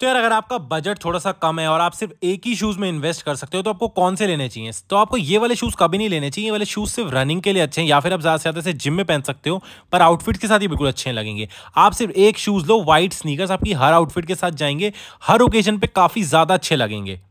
तो यार अगर आपका बजट थोड़ा सा कम है और आप सिर्फ एक ही शूज़ में इन्वेस्ट कर सकते हो तो आपको कौन से लेने चाहिए तो आपको ये वाले शूज़ कभी नहीं लेने चाहिए ये वाले शूज़ सिर्फ रनिंग के लिए अच्छे हैं या फिर आप ज़्यादा से ज़्यादा से जिम में पहन सकते हो पर आउटफिट के साथ ही बिल्कुल अच्छे लगेंगे आप सिर्फ एक शूज़ लो वाइट स्नीकर आपकी हर आउटफिट के साथ जाएंगे हर ओकेजन पर काफ़ी ज़्यादा अच्छे लगेंगे